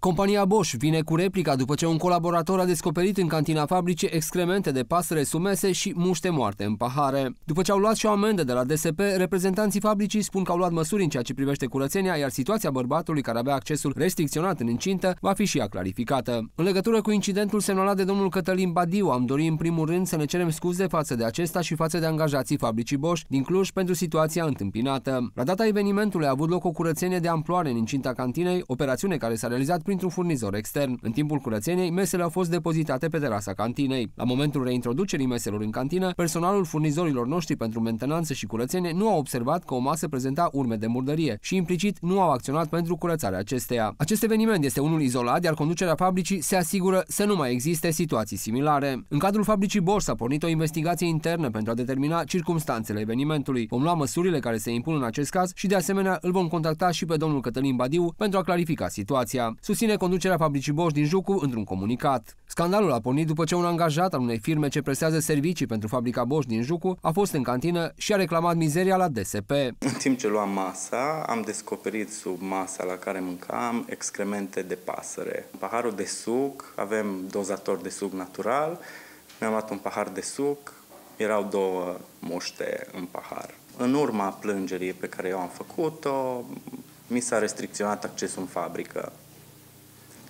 Compania Bosch vine cu replica după ce un colaborator a descoperit în cantina fabricii excremente de pasăre sumese și muște moarte în pahare. După ce au luat și o amendă de la DSP, reprezentanții fabricii spun că au luat măsuri în ceea ce privește curățenia, iar situația bărbatului care avea accesul restricționat în incintă va fi și ea clarificată. În legătură cu incidentul semnalat de domnul Cătălin Badiu, am dorit în primul rând să ne cerem scuze față de acesta și față de angajații fabricii Bosch din Cluj pentru situația întâmpinată. La data evenimentului a avut loc o curățenie de amploare în incinta cantinei, operațiune care s-a realizat printr-un furnizor extern. În timpul curățeniei, mesele au fost depozitate pe terasa cantinei. La momentul reintroducerii meselor în cantină, personalul furnizorilor noștri pentru mentenanță și curățenie nu a observat că o masă prezenta urme de murdărie și implicit nu au acționat pentru curățarea acesteia. Acest eveniment este unul izolat, iar conducerea fabricii se asigură să nu mai existe situații similare. În cadrul fabricii Bosch s-a pornit o investigație internă pentru a determina circumstanțele evenimentului. Vom lua măsurile care se impun în acest caz și de asemenea îl vom contacta și pe domnul Cătălin Badiu pentru a clarifica situația. Sus susține conducerea fabricii Bosch din Jucu într-un comunicat. Scandalul a pornit după ce un angajat al unei firme ce prestează servicii pentru fabrica Bosch din Jucu a fost în cantină și a reclamat mizeria la DSP. În timp ce luam masa, am descoperit sub masa la care mâncam excremente de pasăre. În paharul de suc, avem dozator de suc natural, mi-am luat un pahar de suc, erau două muște în pahar. În urma plângerii pe care eu am făcut-o, mi s-a restricționat accesul în fabrică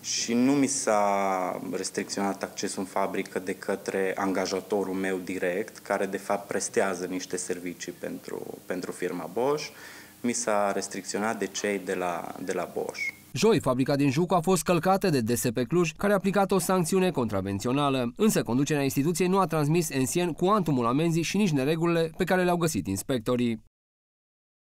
și nu mi s-a restricționat accesul în fabrică de către angajatorul meu direct, care de fapt prestează niște servicii pentru, pentru firma Bosch, mi s-a restricționat de cei de la, de la Bosch. Joi, fabrica din Jucu a fost călcată de DSP Cluj, care a aplicat o sancțiune contravențională. Însă conducerea instituției nu a transmis NCN cuantumul amenzii și nici neregulile pe care le-au găsit inspectorii.